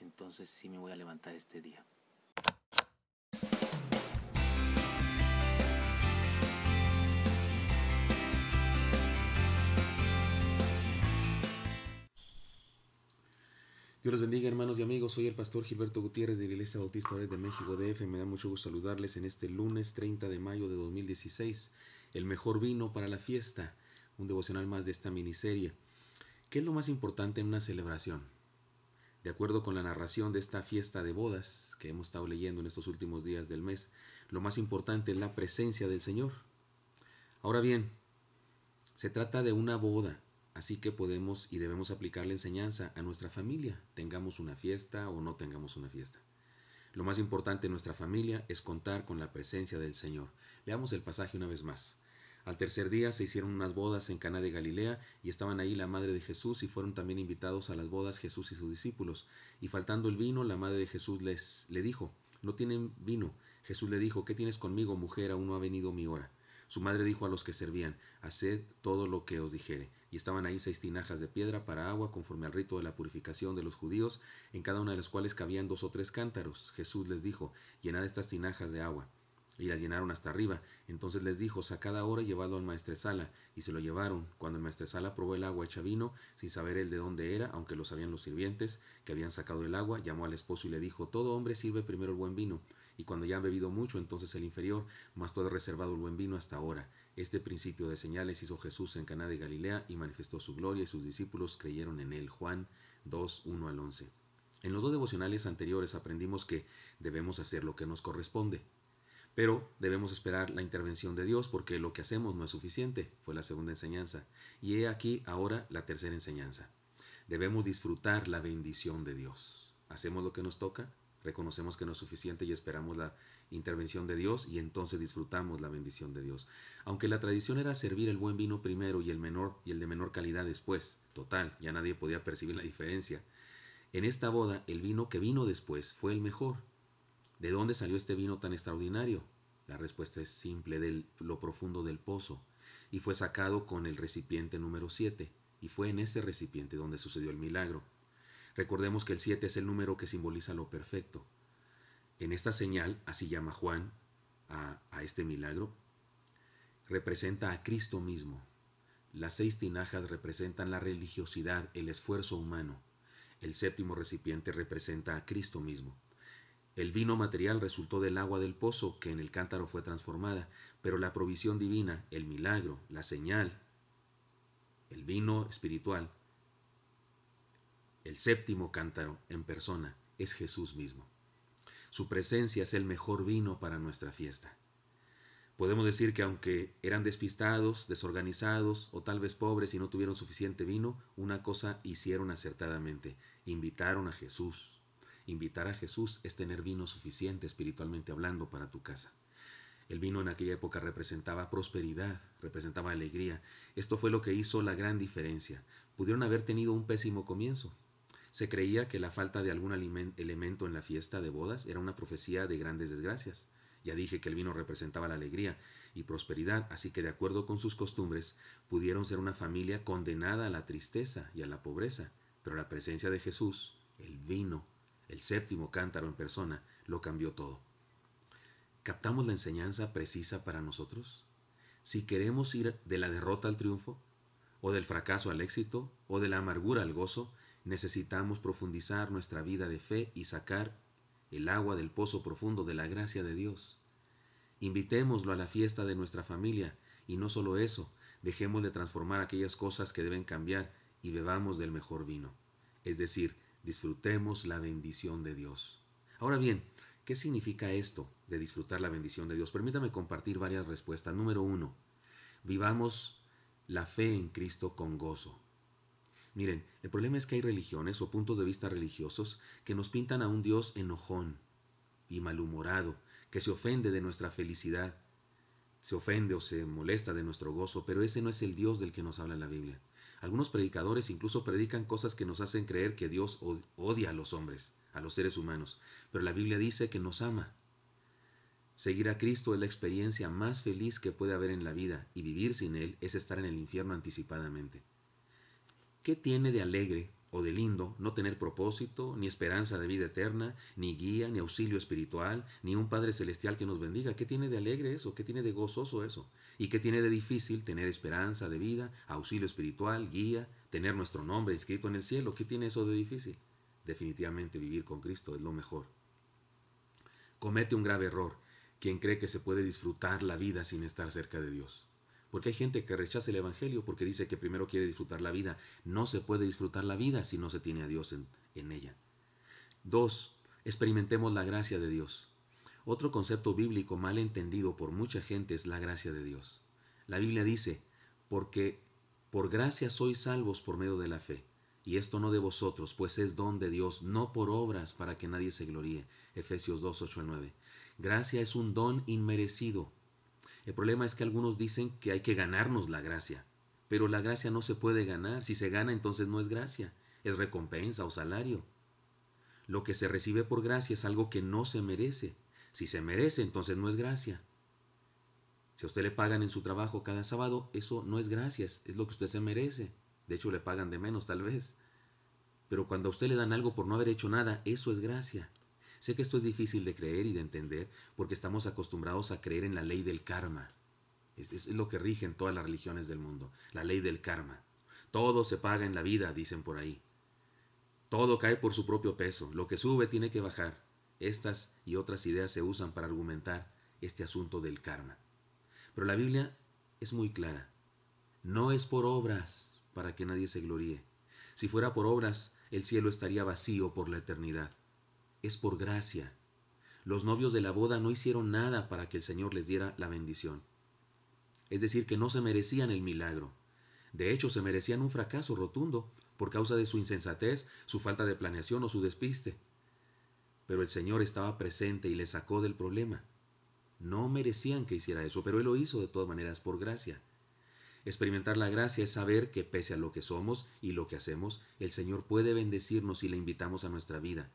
Entonces sí me voy a levantar este día. Dios los bendiga hermanos y amigos, soy el pastor Gilberto Gutiérrez de la Iglesia Bautista de México DF, me da mucho gusto saludarles en este lunes 30 de mayo de 2016, el mejor vino para la fiesta, un devocional más de esta miniserie. ¿Qué es lo más importante en una celebración? de acuerdo con la narración de esta fiesta de bodas que hemos estado leyendo en estos últimos días del mes, lo más importante es la presencia del Señor. Ahora bien, se trata de una boda, así que podemos y debemos aplicar la enseñanza a nuestra familia, tengamos una fiesta o no tengamos una fiesta. Lo más importante en nuestra familia es contar con la presencia del Señor. Leamos el pasaje una vez más. Al tercer día se hicieron unas bodas en Caná de Galilea, y estaban ahí la madre de Jesús, y fueron también invitados a las bodas Jesús y sus discípulos. Y faltando el vino, la madre de Jesús les le dijo: No tienen vino. Jesús le dijo: ¿Qué tienes conmigo, mujer? Aún no ha venido mi hora. Su madre dijo a los que servían: Haced todo lo que os dijere. Y estaban ahí seis tinajas de piedra para agua, conforme al rito de la purificación de los judíos, en cada una de las cuales cabían dos o tres cántaros. Jesús les dijo: Llenad estas tinajas de agua y la llenaron hasta arriba. Entonces les dijo, sacad hora y llevadlo al maestresala. Y se lo llevaron. Cuando el maestresala probó el agua hecha vino, sin saber él de dónde era, aunque lo sabían los sirvientes que habían sacado el agua, llamó al esposo y le dijo, todo hombre sirve primero el buen vino, y cuando ya han bebido mucho, entonces el inferior, más todo reservado el buen vino hasta ahora. Este principio de señales hizo Jesús en Caná de Galilea y manifestó su gloria y sus discípulos creyeron en él. Juan 2, 1 al 11. En los dos devocionales anteriores aprendimos que debemos hacer lo que nos corresponde, pero debemos esperar la intervención de Dios porque lo que hacemos no es suficiente, fue la segunda enseñanza. Y he aquí ahora la tercera enseñanza. Debemos disfrutar la bendición de Dios. Hacemos lo que nos toca, reconocemos que no es suficiente y esperamos la intervención de Dios y entonces disfrutamos la bendición de Dios. Aunque la tradición era servir el buen vino primero y el menor y el de menor calidad después, total, ya nadie podía percibir la diferencia. En esta boda el vino que vino después fue el mejor ¿De dónde salió este vino tan extraordinario? La respuesta es simple, de lo profundo del pozo, y fue sacado con el recipiente número 7, y fue en ese recipiente donde sucedió el milagro. Recordemos que el 7 es el número que simboliza lo perfecto. En esta señal, así llama Juan a, a este milagro, representa a Cristo mismo. Las seis tinajas representan la religiosidad, el esfuerzo humano. El séptimo recipiente representa a Cristo mismo. El vino material resultó del agua del pozo que en el cántaro fue transformada, pero la provisión divina, el milagro, la señal, el vino espiritual, el séptimo cántaro en persona, es Jesús mismo. Su presencia es el mejor vino para nuestra fiesta. Podemos decir que aunque eran despistados, desorganizados o tal vez pobres y no tuvieron suficiente vino, una cosa hicieron acertadamente, invitaron a Jesús. Invitar a Jesús es tener vino suficiente espiritualmente hablando para tu casa. El vino en aquella época representaba prosperidad, representaba alegría. Esto fue lo que hizo la gran diferencia. Pudieron haber tenido un pésimo comienzo. Se creía que la falta de algún elemento en la fiesta de bodas era una profecía de grandes desgracias. Ya dije que el vino representaba la alegría y prosperidad, así que de acuerdo con sus costumbres, pudieron ser una familia condenada a la tristeza y a la pobreza. Pero la presencia de Jesús, el vino, el séptimo cántaro en persona, lo cambió todo. ¿Captamos la enseñanza precisa para nosotros? Si queremos ir de la derrota al triunfo, o del fracaso al éxito, o de la amargura al gozo, necesitamos profundizar nuestra vida de fe y sacar el agua del pozo profundo de la gracia de Dios. Invitémoslo a la fiesta de nuestra familia, y no solo eso, dejemos de transformar aquellas cosas que deben cambiar y bebamos del mejor vino, es decir, disfrutemos la bendición de Dios. Ahora bien, ¿qué significa esto de disfrutar la bendición de Dios? Permítame compartir varias respuestas. Número uno, vivamos la fe en Cristo con gozo. Miren, el problema es que hay religiones o puntos de vista religiosos que nos pintan a un Dios enojón y malhumorado, que se ofende de nuestra felicidad, se ofende o se molesta de nuestro gozo, pero ese no es el Dios del que nos habla la Biblia. Algunos predicadores incluso predican cosas que nos hacen creer que Dios odia a los hombres, a los seres humanos, pero la Biblia dice que nos ama. Seguir a Cristo es la experiencia más feliz que puede haber en la vida y vivir sin Él es estar en el infierno anticipadamente. ¿Qué tiene de alegre o de lindo, no tener propósito, ni esperanza de vida eterna, ni guía, ni auxilio espiritual, ni un Padre Celestial que nos bendiga. ¿Qué tiene de alegre eso? ¿Qué tiene de gozoso eso? ¿Y qué tiene de difícil tener esperanza de vida, auxilio espiritual, guía, tener nuestro nombre inscrito en el cielo? ¿Qué tiene eso de difícil? Definitivamente vivir con Cristo es lo mejor. Comete un grave error quien cree que se puede disfrutar la vida sin estar cerca de Dios. Porque hay gente que rechaza el Evangelio porque dice que primero quiere disfrutar la vida. No se puede disfrutar la vida si no se tiene a Dios en, ella. Dos, experimentemos la gracia de Dios. Otro concepto bíblico mal entendido por mucha gente es la gracia de Dios. La Biblia dice, porque por gracia sois salvos por medio de la fe. Y esto no de vosotros, pues es don de Dios, no por obras para que nadie se gloríe. Efesios 2, 8 9. Gracia es un don inmerecido, el problema es que algunos dicen que hay que ganarnos la gracia, pero la gracia no se puede ganar. Si se gana, entonces no es gracia, es recompensa o salario. Lo que se recibe por gracia es algo que no se merece. Si se merece, entonces no es gracia. Si a usted le pagan en su trabajo cada sábado, eso no es gracias, es lo que usted se merece. De hecho, le pagan de menos tal vez. Pero cuando a usted le dan algo por no haber hecho nada, eso es gracia. Sé que esto es difícil de creer y de entender porque estamos acostumbrados a creer en la ley del karma. Es, lo que rigen todas las religiones del mundo, la ley del karma. Todo se paga en la vida, dicen por ahí. Todo cae por su propio peso. Lo que sube tiene que bajar. Estas y otras ideas se usan para argumentar este asunto del karma. Pero la Biblia es muy clara. No es por obras para que nadie se gloríe. Si fuera por obras, el cielo estaría vacío por la eternidad es por gracia. Los novios de la boda no hicieron nada para que el Señor les diera la bendición. Es decir, que no se merecían el milagro. De hecho, se merecían un fracaso rotundo por causa de su insensatez, su falta de planeación o su despiste. Pero el Señor estaba presente y le sacó del problema. No merecían que hiciera eso, pero Él lo hizo de todas maneras por gracia. Experimentar la gracia es saber que pese a lo que somos y lo que hacemos, el Señor puede bendecirnos si le invitamos a nuestra vida.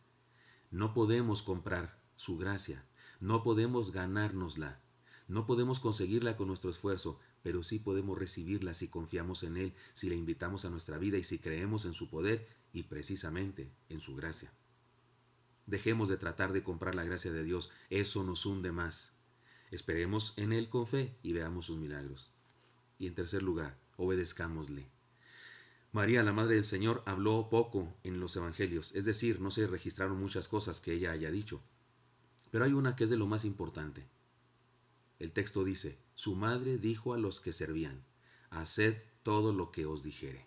No podemos comprar su gracia, no podemos ganárnosla, no podemos conseguirla con nuestro esfuerzo, pero sí podemos recibirla si confiamos en Él, si le invitamos a nuestra vida y si creemos en su poder y precisamente en su gracia. Dejemos de tratar de comprar la gracia de Dios, eso nos hunde más. Esperemos en Él con fe y veamos sus milagros. Y en tercer lugar, obedezcámosle. María, la Madre del Señor, habló poco en los Evangelios, es decir, no se registraron muchas cosas que ella haya dicho. Pero hay una que es de lo más importante. El texto dice, su madre dijo a los que servían, haced todo lo que os dijere.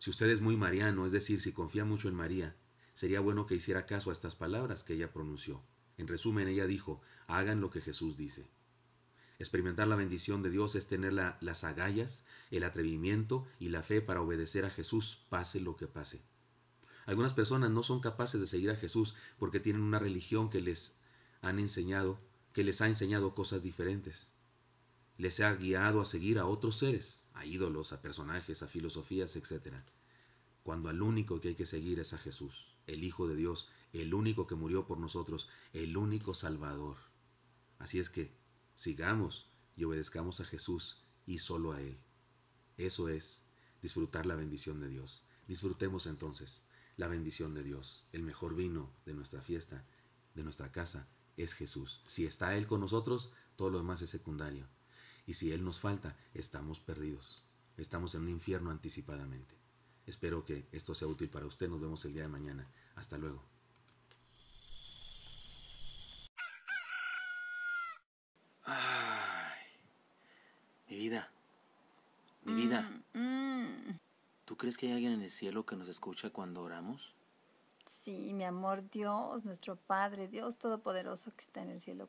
Si usted es muy mariano, es decir, si confía mucho en María, sería bueno que hiciera caso a estas palabras que ella pronunció. En resumen, ella dijo, hagan lo que Jesús dice. Experimentar la bendición de Dios es tener las agallas, el atrevimiento y la fe para obedecer a Jesús, pase lo que pase. Algunas personas no son capaces de seguir a Jesús porque tienen una religión que les han enseñado, que les ha enseñado cosas diferentes. Les ha guiado a seguir a otros seres, a ídolos, a personajes, a filosofías, etc. Cuando al único que hay que seguir es a Jesús, el Hijo de Dios, el único que murió por nosotros, el único Salvador. Así es que sigamos y obedezcamos a Jesús y solo a Él. Eso es disfrutar la bendición de Dios. Disfrutemos entonces la bendición de Dios. El mejor vino de nuestra fiesta, de nuestra casa, es Jesús. Si está Él con nosotros, todo lo demás es secundario. Y si Él nos falta, estamos perdidos. Estamos en un infierno anticipadamente. Espero que esto sea útil para usted. Nos vemos el día de mañana. Hasta luego. ¿Crees que hay alguien en el cielo que nos escucha cuando oramos? Sí, mi amor Dios, nuestro Padre, Dios Todopoderoso que está en el cielo.